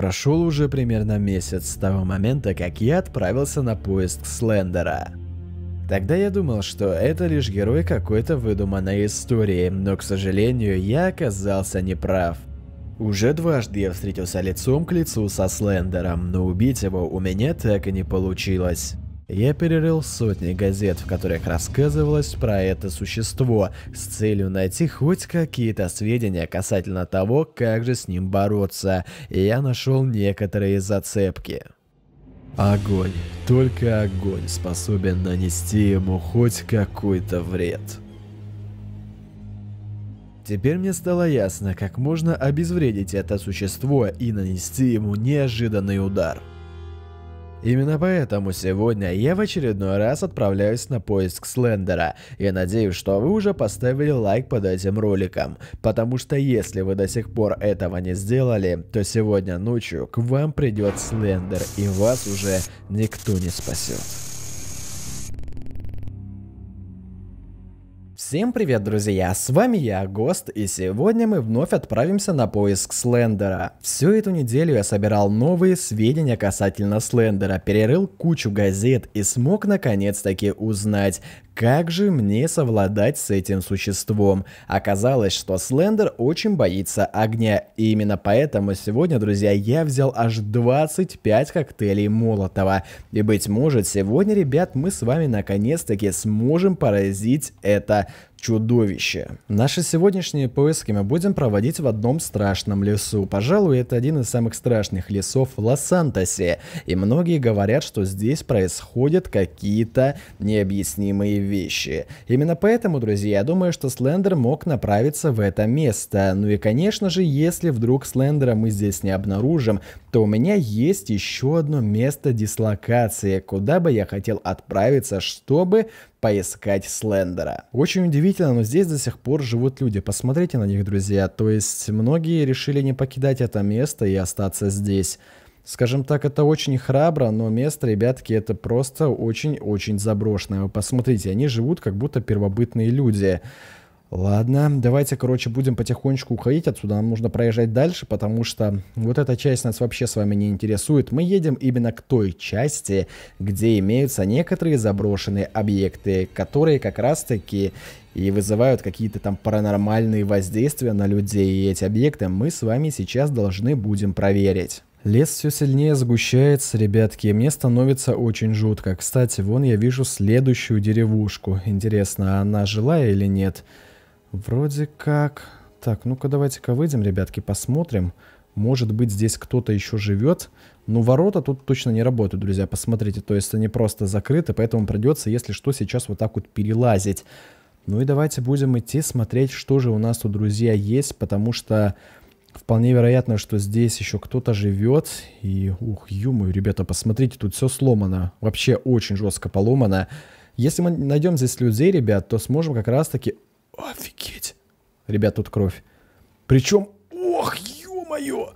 Прошел уже примерно месяц с того момента, как я отправился на поиск Слендера. Тогда я думал, что это лишь герой какой-то выдуманной истории, но, к сожалению, я оказался неправ. Уже дважды я встретился лицом к лицу со Слендером, но убить его у меня так и не получилось. Я перерыл сотни газет, в которых рассказывалось про это существо, с целью найти хоть какие-то сведения касательно того, как же с ним бороться, и я нашел некоторые зацепки. Огонь. Только огонь способен нанести ему хоть какой-то вред. Теперь мне стало ясно, как можно обезвредить это существо и нанести ему неожиданный удар. Именно поэтому сегодня я в очередной раз отправляюсь на поиск Слендера. Я надеюсь, что вы уже поставили лайк под этим роликом, потому что если вы до сих пор этого не сделали, то сегодня ночью к вам придет Слендер и вас уже никто не спасет. Всем привет, друзья, с вами я, Гост, и сегодня мы вновь отправимся на поиск Слендера. Всю эту неделю я собирал новые сведения касательно Слендера, перерыл кучу газет и смог наконец-таки узнать, как же мне совладать с этим существом? Оказалось, что Слендер очень боится огня, и именно поэтому сегодня, друзья, я взял аж 25 коктейлей Молотова. И быть может, сегодня, ребят, мы с вами наконец-таки сможем поразить это чудовище. Наши сегодняшние поиски мы будем проводить в одном страшном лесу. Пожалуй, это один из самых страшных лесов в Лос-Сантосе. И многие говорят, что здесь происходят какие-то необъяснимые вещи. Именно поэтому, друзья, я думаю, что Слендер мог направиться в это место. Ну и, конечно же, если вдруг Слендера мы здесь не обнаружим, то у меня есть еще одно место дислокации, куда бы я хотел отправиться, чтобы поискать Слендера. Очень удивительно, но здесь до сих пор живут люди. Посмотрите на них, друзья. То есть многие решили не покидать это место и остаться здесь. Скажем так, это очень храбро, но место, ребятки, это просто очень-очень заброшенное. Вы посмотрите, они живут как будто первобытные люди. Ладно, давайте, короче, будем потихонечку уходить отсюда. Нам нужно проезжать дальше, потому что вот эта часть нас вообще с вами не интересует. Мы едем именно к той части, где имеются некоторые заброшенные объекты, которые как раз-таки и вызывают какие-то там паранормальные воздействия на людей. И эти объекты мы с вами сейчас должны будем проверить. Лес все сильнее сгущается, ребятки, и мне становится очень жутко. Кстати, вон я вижу следующую деревушку. Интересно, она жилая или Нет. Вроде как... Так, ну-ка давайте-ка выйдем, ребятки, посмотрим. Может быть, здесь кто-то еще живет. Но ворота тут точно не работают, друзья, посмотрите. То есть они просто закрыты, поэтому придется, если что, сейчас вот так вот перелазить. Ну и давайте будем идти смотреть, что же у нас тут, друзья, есть, потому что вполне вероятно, что здесь еще кто-то живет. И, ух, юмою, ребята, посмотрите, тут все сломано. Вообще очень жестко поломано. Если мы найдем здесь людей, ребят, то сможем как раз-таки Офигеть. Ребят, тут кровь. Причем, ох, ё-моё.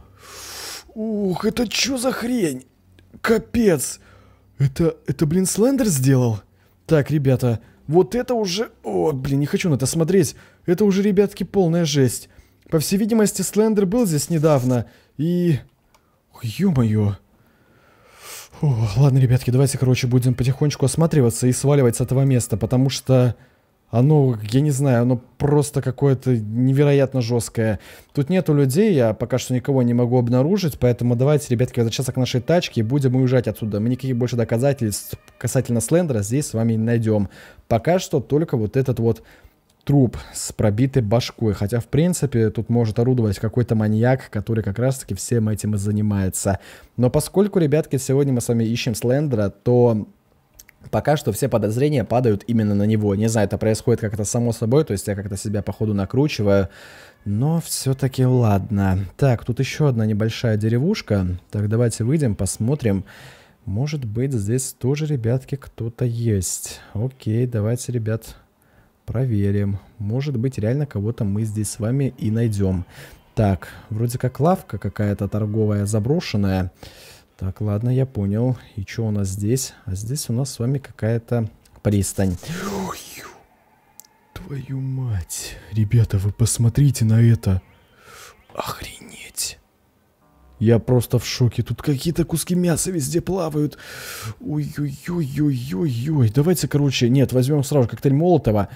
Ух, это чё за хрень? Капец. Это, это, блин, Слендер сделал? Так, ребята, вот это уже... О, блин, не хочу на это смотреть. Это уже, ребятки, полная жесть. По всей видимости, Слендер был здесь недавно. И... Ё-моё. Ладно, ребятки, давайте, короче, будем потихонечку осматриваться и сваливать с этого места, потому что оно, я не знаю, оно просто какое-то невероятно жесткое. Тут нету людей, я пока что никого не могу обнаружить, поэтому давайте, ребятки, возвращаться к нашей тачке и будем уезжать отсюда. Мы никаких больше доказательств касательно Слендера здесь с вами не найдем. Пока что только вот этот вот труп с пробитой башкой. Хотя, в принципе, тут может орудовать какой-то маньяк, который как раз-таки всем этим и занимается. Но поскольку, ребятки, сегодня мы с вами ищем Слендера, то пока что все подозрения падают именно на него. Не знаю, это происходит как-то само собой, то есть я как-то себя походу накручиваю. Но все-таки ладно. Так, тут еще одна небольшая деревушка. Так, давайте выйдем, посмотрим. Может быть, здесь тоже, ребятки, кто-то есть. Окей, давайте, ребят, проверим. Может быть, реально кого-то мы здесь с вами и найдем. Так, вроде как лавка какая-то торговая заброшенная. Так, ладно, я понял. И что у нас здесь? А здесь у нас с вами какая-то пристань. твою мать. Ребята, вы посмотрите на это. Охренеть. Я просто в шоке. Тут какие-то куски мяса везде плавают. Ой-ой-ой-ой-ой-ой. Давайте, короче, нет, возьмем сразу коктейль Молотова.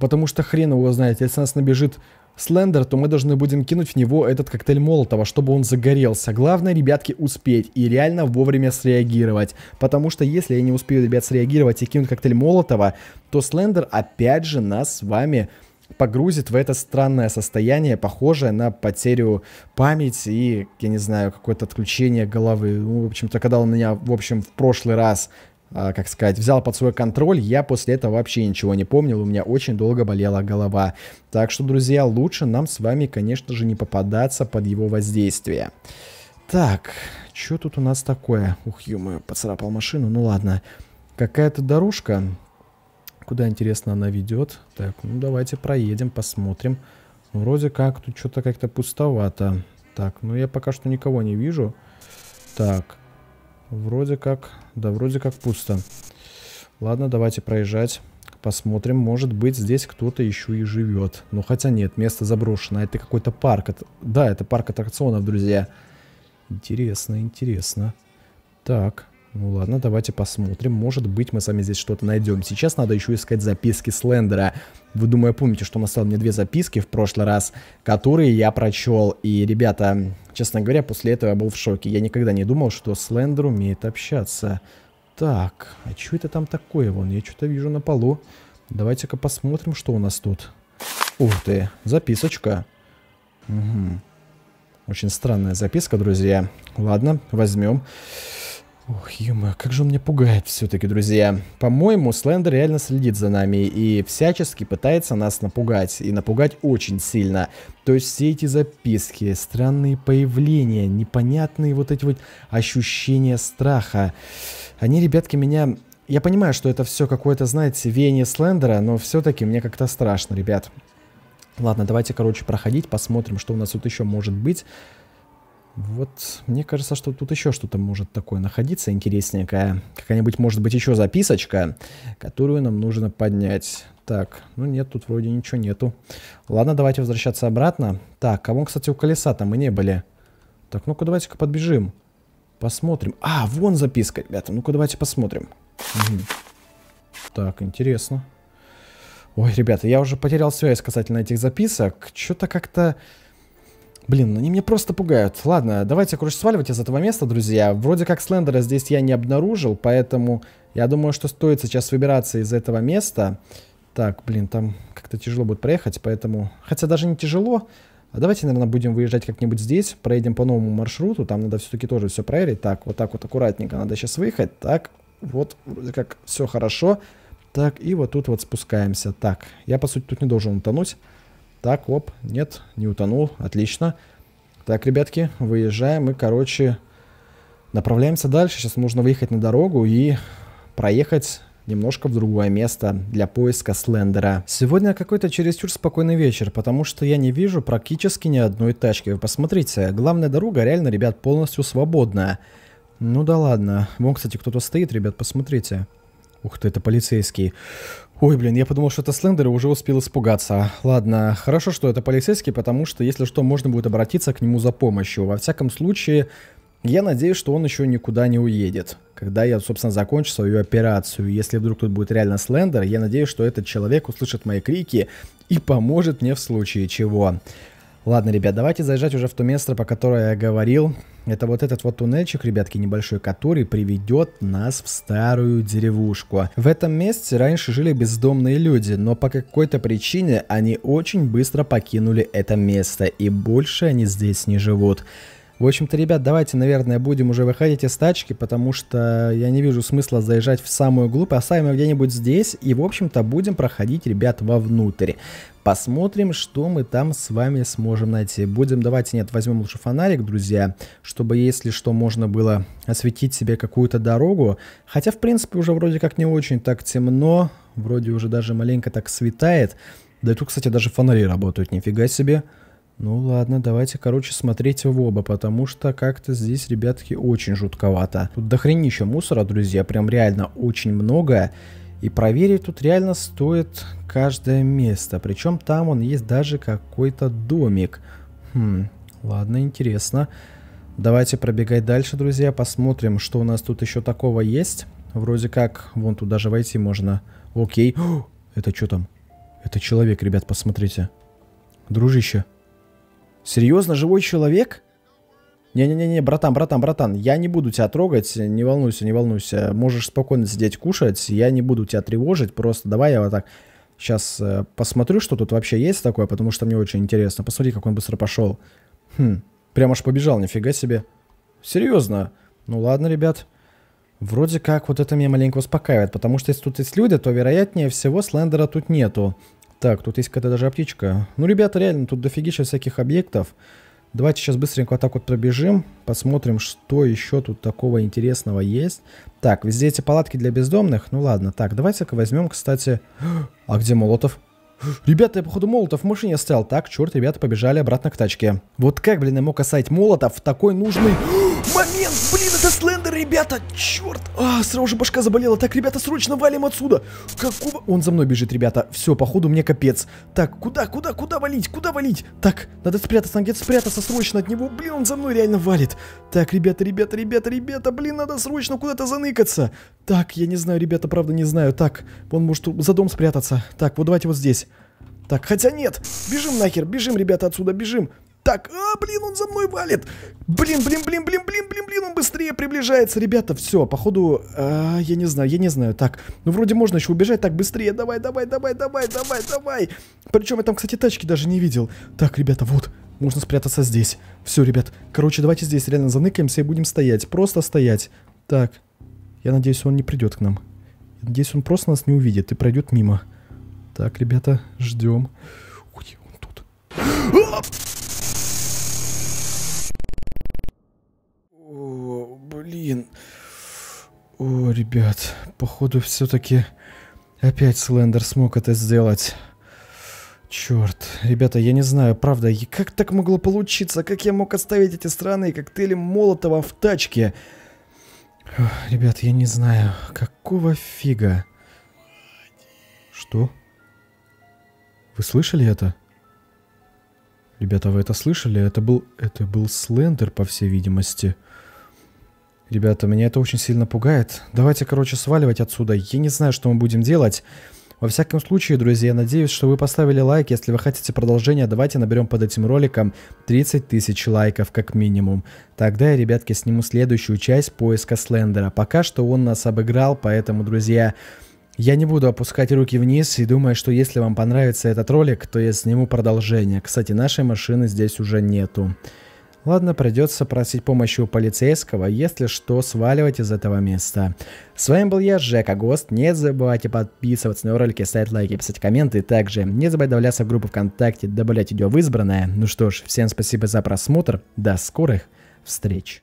Потому что хрен его знает, если нас набежит Слендер, то мы должны будем кинуть в него этот коктейль Молотова, чтобы он загорелся. Главное, ребятки, успеть и реально вовремя среагировать. Потому что если я не успею, ребят, среагировать и кинуть коктейль Молотова, то Слендер опять же нас с вами погрузит в это странное состояние, похожее на потерю памяти и, я не знаю, какое-то отключение головы. Ну, в общем-то, когда он меня, в общем, в прошлый раз а, как сказать, взял под свой контроль, я после этого вообще ничего не помнил, у меня очень долго болела голова. Так что, друзья, лучше нам с вами, конечно же, не попадаться под его воздействие. Так, что тут у нас такое? Ух, ё поцарапал машину, ну ладно. Какая-то дорожка. Куда, интересно, она ведет? Так, ну давайте проедем, посмотрим. Ну, вроде как, тут что-то как-то пустовато. Так, ну я пока что никого не вижу. Так, Вроде как... Да, вроде как пусто. Ладно, давайте проезжать. Посмотрим, может быть, здесь кто-то еще и живет. Ну, хотя нет, место заброшено. А это какой-то парк. Да, это парк аттракционов, друзья. Интересно, интересно. Так. Ну ладно, давайте посмотрим. Может быть, мы сами здесь что-то найдем. Сейчас надо еще искать записки Слендера. Вы, думаю, помните, что он оставил мне две записки в прошлый раз, которые я прочел. И, ребята, честно говоря, после этого я был в шоке. Я никогда не думал, что Слендер умеет общаться. Так, а что это там такое? Вон, я что-то вижу на полу. Давайте-ка посмотрим, что у нас тут. Ух ты, записочка. Угу. Очень странная записка, друзья. Ладно, возьмем. Возьмем. Ох, юма, как же он меня пугает все-таки, друзья. По-моему, Слендер реально следит за нами и всячески пытается нас напугать. И напугать очень сильно. То есть все эти записки, странные появления, непонятные вот эти вот ощущения страха. Они, ребятки, меня... Я понимаю, что это все какое-то, знаете, веяние Слендера, но все-таки мне как-то страшно, ребят. Ладно, давайте, короче, проходить, посмотрим, что у нас тут еще может быть. Вот мне кажется, что тут еще что-то может такое находиться интересненькое. Какая-нибудь, может быть, еще записочка, которую нам нужно поднять. Так, ну нет, тут вроде ничего нету. Ладно, давайте возвращаться обратно. Так, а вон, кстати, у колеса там мы не были. Так, ну-ка давайте-ка подбежим. Посмотрим. А, вон записка, ребята. Ну-ка давайте посмотрим. Угу. Так, интересно. Ой, ребята, я уже потерял связь касательно этих записок. Что-то как-то... Блин, ну они меня просто пугают. Ладно, давайте, короче, сваливать из этого места, друзья. Вроде как Слендера здесь я не обнаружил, поэтому я думаю, что стоит сейчас выбираться из этого места. Так, блин, там как-то тяжело будет проехать, поэтому... Хотя даже не тяжело. А давайте, наверное, будем выезжать как-нибудь здесь. Проедем по новому маршруту. Там надо все-таки тоже все проверить. Так, вот так вот аккуратненько надо сейчас выехать. Так, вот, вроде как все хорошо. Так, и вот тут вот спускаемся. Так, я, по сути, тут не должен утонуть. Так, оп, нет, не утонул, отлично. Так, ребятки, выезжаем и, короче, направляемся дальше. Сейчас нужно выехать на дорогу и проехать немножко в другое место для поиска Слендера. Сегодня какой-то чересчур спокойный вечер, потому что я не вижу практически ни одной тачки. Вы посмотрите, главная дорога реально, ребят, полностью свободная. Ну да ладно. Вон, кстати, кто-то стоит, ребят, посмотрите. Ух ты, это полицейский. Ой, блин, я подумал, что это Слендер и уже успел испугаться. Ладно, хорошо, что это полицейский, потому что, если что, можно будет обратиться к нему за помощью. Во всяком случае, я надеюсь, что он еще никуда не уедет. Когда я, собственно, закончу свою операцию, если вдруг тут будет реально Слендер, я надеюсь, что этот человек услышит мои крики и поможет мне в случае чего. Ладно, ребят, давайте заезжать уже в то место, по которое я говорил. Это вот этот вот туннельчик, ребятки, небольшой, который приведет нас в старую деревушку. В этом месте раньше жили бездомные люди, но по какой-то причине они очень быстро покинули это место, и больше они здесь не живут. В общем-то, ребят, давайте, наверное, будем уже выходить из тачки, потому что я не вижу смысла заезжать в самую глубь. Оставим ее где-нибудь здесь и, в общем-то, будем проходить, ребят, вовнутрь. Посмотрим, что мы там с вами сможем найти. Будем, давайте, нет, возьмем лучше фонарик, друзья, чтобы, если что, можно было осветить себе какую-то дорогу. Хотя, в принципе, уже вроде как не очень так темно, вроде уже даже маленько так светает. Да и тут, кстати, даже фонари работают, нифига себе. себе. Ну ладно, давайте, короче, смотреть в оба, потому что как-то здесь, ребятки, очень жутковато. Тут дохренища мусора, друзья, прям реально очень много. И проверить тут реально стоит каждое место. Причем там он есть даже какой-то домик. Хм, ладно, интересно. Давайте пробегать дальше, друзья, посмотрим, что у нас тут еще такого есть. Вроде как, вон туда же войти можно. Окей. О, это что там? Это человек, ребят, посмотрите. Дружище. Серьезно, живой человек? Не-не-не, братан, братан, братан, я не буду тебя трогать, не волнуйся, не волнуйся. Можешь спокойно сидеть кушать, я не буду тебя тревожить, просто давай я вот так сейчас э, посмотрю, что тут вообще есть такое, потому что мне очень интересно. Посмотри, как он быстро пошел. Хм, прям аж побежал, нифига себе. Серьезно? Ну ладно, ребят. Вроде как вот это меня маленько успокаивает, потому что если тут есть люди, то вероятнее всего Слендера тут нету. Так, тут есть какая-то даже аптечка. Ну, ребята, реально, тут дофигища всяких объектов. Давайте сейчас быстренько вот так вот пробежим, посмотрим, что еще тут такого интересного есть. Так, везде эти палатки для бездомных. Ну ладно, так, давайте-ка возьмем, кстати... А где Молотов? Ребята, я походу Молотов в машине стоял. Так, черт, ребята побежали обратно к тачке. Вот как, блин, я мог осадить Молотов в такой нужный... Момент, блин, это Слен ребята, черт! А, сразу же башка заболела. Так, ребята, срочно валим отсюда. Какого... Он за мной бежит, ребята. Все, походу мне капец. Так, куда, куда, куда валить, куда валить? Так, надо спрятаться, надо спрятаться срочно от него. Блин, он за мной реально валит. Так, ребята, ребята, ребята, ребята, блин, надо срочно куда-то заныкаться. Так, я не знаю, ребята, правда не знаю. Так, он может за дом спрятаться. Так, вот давайте вот здесь. Так, хотя нет, бежим нахер, бежим, ребята, отсюда, бежим. Так, а, блин, он за мной валит. Блин, блин, блин, блин, блин, блин, блин, он быстрее приближается, ребята. Все, походу, а, я не знаю, я не знаю. Так, ну вроде можно еще убежать, так быстрее. Давай, давай, давай, давай, давай, давай. Причем я там, кстати, тачки даже не видел. Так, ребята, вот, можно спрятаться здесь. Все, ребят, короче, давайте здесь реально заныкаемся и будем стоять. Просто стоять. Так, я надеюсь, он не придет к нам. надеюсь, он просто нас не увидит и пройдет мимо. Так, ребята, ждем. Ой, он тут. А! Блин. О, ребят, походу все-таки опять Слендер смог это сделать. Черт, ребята, я не знаю, правда, как так могло получиться? Как я мог оставить эти странные коктейли Молотова в тачке? ребят, я не знаю, какого фига? Что? Вы слышали это? Ребята, вы это слышали? Это был, это был Слендер, по всей видимости. Ребята, меня это очень сильно пугает. Давайте, короче, сваливать отсюда. Я не знаю, что мы будем делать. Во всяком случае, друзья, я надеюсь, что вы поставили лайк. Если вы хотите продолжения, давайте наберем под этим роликом 30 тысяч лайков как минимум. Тогда я, ребятки, сниму следующую часть поиска Слендера. Пока что он нас обыграл, поэтому, друзья... Я не буду опускать руки вниз и думаю, что если вам понравится этот ролик, то я сниму продолжение. Кстати, нашей машины здесь уже нету. Ладно, придется просить помощи у полицейского, если что, сваливать из этого места. С вами был я, Жека Гост. Не забывайте подписываться на ролики, ставить лайки, писать комменты. Также не забывайте добавляться в группу ВКонтакте, добавлять видео в избранное. Ну что ж, всем спасибо за просмотр. До скорых встреч.